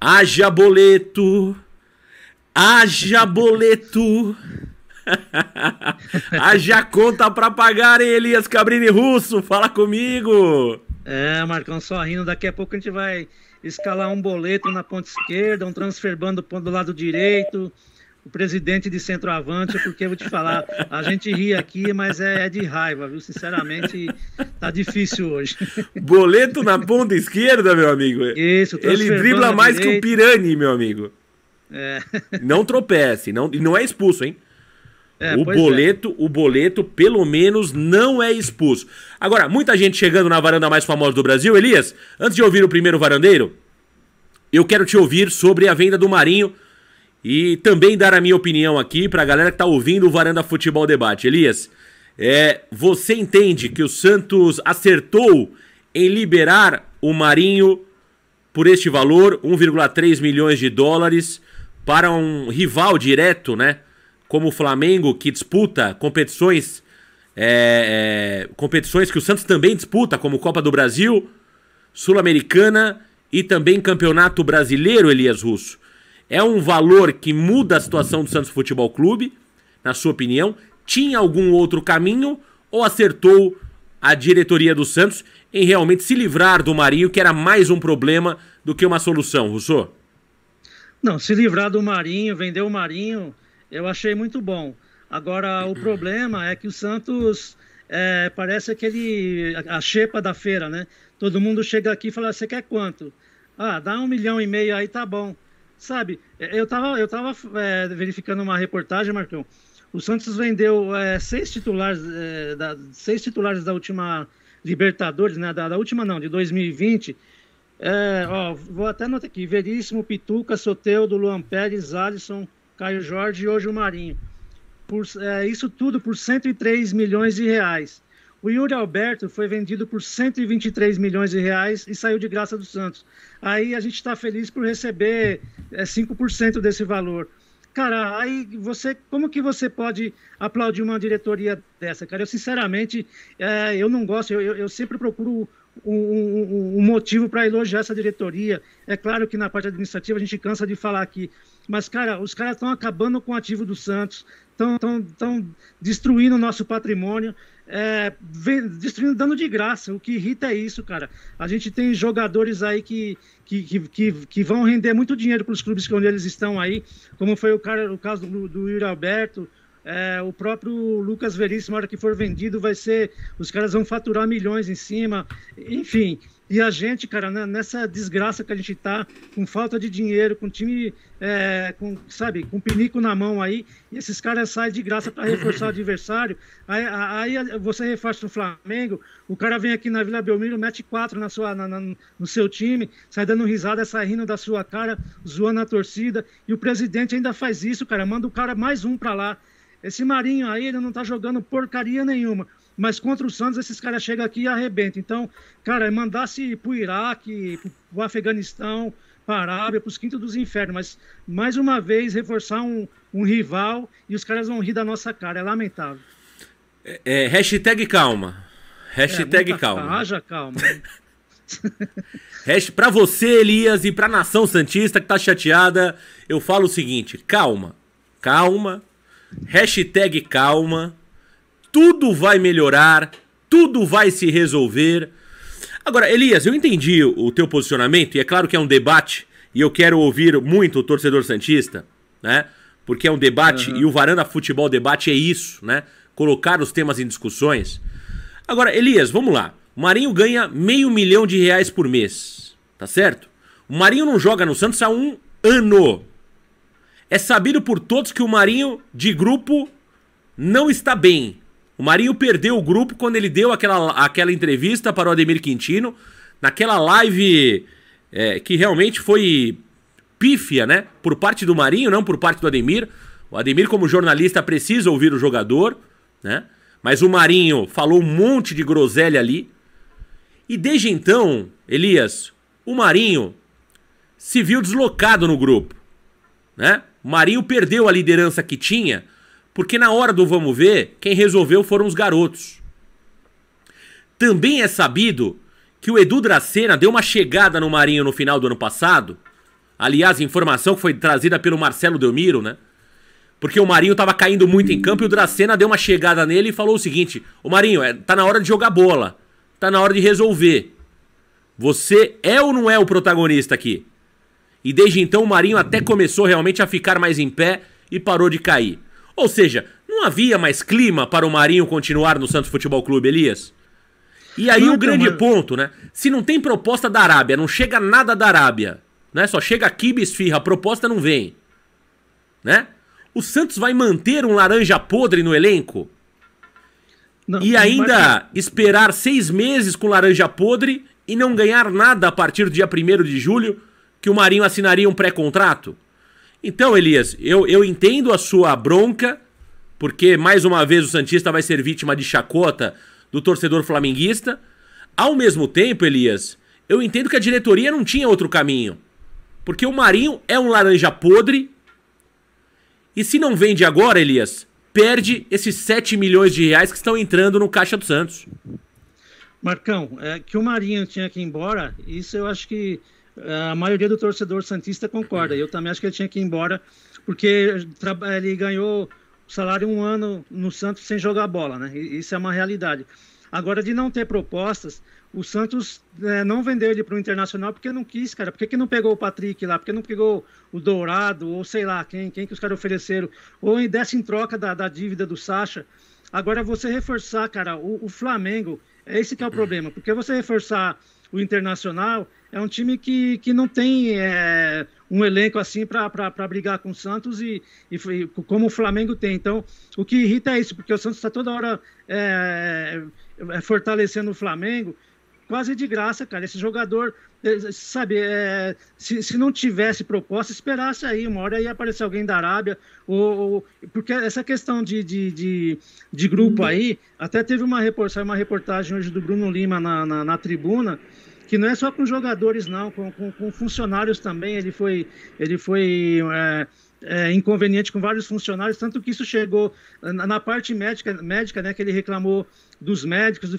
Haja boleto! Haja boleto! Haja conta para pagar, Elias Cabrini Russo, fala comigo! É, Marcão, só rindo, daqui a pouco a gente vai escalar um boleto na ponta esquerda, um transferbando do lado direito, o presidente de centroavante, porque eu vou te falar, a gente ri aqui, mas é, é de raiva, viu? Sinceramente, tá difícil hoje. Boleto na ponta esquerda, meu amigo. Isso, Ele dribla mais direita. que o Pirani, meu amigo. É. Não tropece, não, não é expulso, hein? É, o é. boleto, é. o boleto, pelo menos, não é expulso. Agora, muita gente chegando na varanda mais famosa do Brasil, Elias. Antes de ouvir o primeiro varandeiro, eu quero te ouvir sobre a venda do Marinho e também dar a minha opinião aqui para a galera que está ouvindo o Varanda Futebol Debate. Elias, é, você entende que o Santos acertou em liberar o Marinho por este valor, 1,3 milhões de dólares, para um rival direto, né? Como o Flamengo, que disputa competições, é, é, competições que o Santos também disputa, como Copa do Brasil, Sul-Americana e também Campeonato Brasileiro, Elias Russo. É um valor que muda a situação do Santos Futebol Clube, na sua opinião? Tinha algum outro caminho ou acertou a diretoria do Santos em realmente se livrar do Marinho, que era mais um problema do que uma solução, Rousseau? Não, se livrar do Marinho, vender o Marinho, eu achei muito bom. Agora, o problema é que o Santos é, parece aquele. a xepa da feira, né? Todo mundo chega aqui e fala: você quer quanto? Ah, dá um milhão e meio aí, tá bom. Sabe, é, eu estava eu tava, é, verificando uma reportagem, Marcão. O Santos vendeu é, seis, titulares, é, da, seis titulares da última Libertadores, né? Da, da última não, de 2020. É, ó, vou até anotar aqui: Veríssimo, Pituca, Soteudo, Luan Pérez, Alisson, Caio Jorge e hoje o Marinho. Por, é, isso tudo por 103 milhões de reais. O Yuri Alberto foi vendido por 123 milhões de reais e saiu de graça do Santos. Aí a gente está feliz por receber 5% é, desse valor. Cara, aí você, como que você pode aplaudir uma diretoria dessa, cara? Eu sinceramente, é, eu não gosto. eu, eu, sempre procuro um, um, um, motivo para elogiar essa diretoria. É claro que na parte administrativa a gente cansa de falar aqui. Mas, cara, os caras estão acabando com o ativo do Santos, estão destruindo o nosso patrimônio é, destruindo, dando de graça. O que irrita é isso, cara. A gente tem jogadores aí que, que, que, que vão render muito dinheiro para os clubes onde eles estão aí, como foi o, cara, o caso do, do Yuri Alberto, é, o próprio Lucas Veríssimo, na hora que for vendido, vai ser. Os caras vão faturar milhões em cima. Enfim, e a gente, cara, né, nessa desgraça que a gente tá, com falta de dinheiro, com time, é, com, sabe, com pinico na mão aí, e esses caras saem de graça para reforçar o adversário. Aí, aí você reforça o Flamengo, o cara vem aqui na Vila Belmiro, mete quatro na sua, na, na, no seu time, sai dando risada, sai rindo da sua cara, zoando a torcida, e o presidente ainda faz isso, cara, manda o cara mais um para lá. Esse Marinho aí, ele não tá jogando porcaria nenhuma. Mas contra o Santos, esses caras chegam aqui e arrebentam. Então, cara, é mandasse pro Iraque, pro Afeganistão, pra Arábia, pros quintos dos infernos. Mas, mais uma vez, reforçar um, um rival e os caras vão rir da nossa cara. É lamentável. É, é hashtag calma. Hashtag é, calma. Haja calma. Né? para você, Elias, e para nação santista que tá chateada, eu falo o seguinte: calma, calma, hashtag calma, tudo vai melhorar, tudo vai se resolver. Agora, Elias, eu entendi o teu posicionamento, e é claro que é um debate, e eu quero ouvir muito o torcedor Santista, né? Porque é um debate, uhum. e o Varanda Futebol Debate é isso, né? Colocar os temas em discussões. Agora, Elias, vamos lá. O Marinho ganha meio milhão de reais por mês, tá certo? O Marinho não joga no Santos há um ano. É sabido por todos que o Marinho de grupo não está bem. O Marinho perdeu o grupo quando ele deu aquela, aquela entrevista para o Ademir Quintino, naquela live é, que realmente foi pífia, né? Por parte do Marinho, não por parte do Ademir. O Ademir, como jornalista, precisa ouvir o jogador, né? Mas o Marinho falou um monte de groselha ali. E desde então, Elias, o Marinho se viu deslocado no grupo, né? O Marinho perdeu a liderança que tinha porque na hora do vamos ver, quem resolveu foram os garotos. Também é sabido que o Edu Dracena deu uma chegada no Marinho no final do ano passado. Aliás, informação que foi trazida pelo Marcelo Delmiro, né? Porque o Marinho tava caindo muito em campo e o Dracena deu uma chegada nele e falou o seguinte: Ô Marinho, é, tá na hora de jogar bola. Tá na hora de resolver. Você é ou não é o protagonista aqui? E desde então o Marinho até começou realmente a ficar mais em pé e parou de cair. Ou seja, não havia mais clima para o Marinho continuar no Santos Futebol Clube, Elias? E aí não, o grande mas... ponto, né? Se não tem proposta da Arábia, não chega nada da Arábia, né? Só chega aqui Bisfirra a proposta não vem, né? O Santos vai manter um laranja podre no elenco? Não, e ainda mas... esperar seis meses com laranja podre e não ganhar nada a partir do dia 1 de julho que o Marinho assinaria um pré-contrato? Então, Elias, eu, eu entendo a sua bronca, porque mais uma vez o Santista vai ser vítima de chacota do torcedor flamenguista. Ao mesmo tempo, Elias, eu entendo que a diretoria não tinha outro caminho. Porque o Marinho é um laranja podre. E se não vende agora, Elias, perde esses 7 milhões de reais que estão entrando no caixa do Santos. Marcão, é, que o Marinho tinha que ir embora, isso eu acho que a maioria do torcedor Santista concorda. Eu também acho que ele tinha que ir embora, porque ele ganhou salário um ano no Santos sem jogar bola, né? Isso é uma realidade. Agora, de não ter propostas, o Santos é, não vendeu ele para o Internacional porque não quis, cara. Por que, que não pegou o Patrick lá? Por que não pegou o Dourado ou sei lá quem, quem que os caras ofereceram? Ou em em troca da, da dívida do Sacha. Agora, você reforçar, cara, o, o Flamengo, é esse que é o problema. Porque você reforçar o Internacional é um time que, que não tem é, um elenco assim para brigar com o Santos e, e como o Flamengo tem. Então, o que irrita é isso, porque o Santos está toda hora é, é, fortalecendo o Flamengo quase de graça, cara. Esse jogador, é, sabe, é, se, se não tivesse proposta, esperasse aí, uma hora ia aparecer alguém da Arábia, ou, ou porque essa questão de, de, de, de, grupo aí, até teve uma reportagem, uma reportagem hoje do Bruno Lima na, na, na tribuna, que não é só com jogadores, não, com, com, com funcionários também. Ele foi, ele foi é, é, inconveniente com vários funcionários, tanto que isso chegou na, na, parte médica, médica, né, que ele reclamou dos médicos, do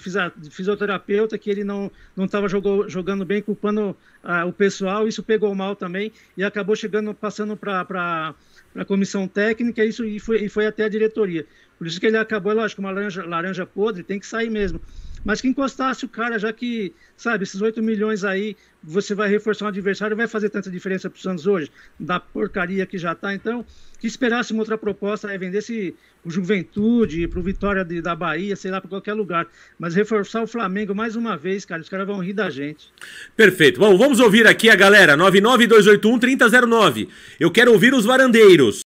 fisioterapeuta, que ele não estava jogando bem, culpando ah, o pessoal, isso pegou mal também e acabou chegando, passando para a comissão técnica isso, e, foi, e foi até a diretoria. Por isso que ele acabou, é lógico, uma laranja, laranja podre tem que sair mesmo mas que encostasse o cara, já que, sabe, esses 8 milhões aí, você vai reforçar um adversário, vai fazer tanta diferença para o Santos hoje, da porcaria que já está. Então, que esperasse uma outra proposta, é, vendesse o Juventude, para o Vitória de, da Bahia, sei lá, para qualquer lugar. Mas reforçar o Flamengo mais uma vez, cara, os caras vão rir da gente. Perfeito. Bom, vamos ouvir aqui a galera, 99281-3009. Eu quero ouvir os varandeiros.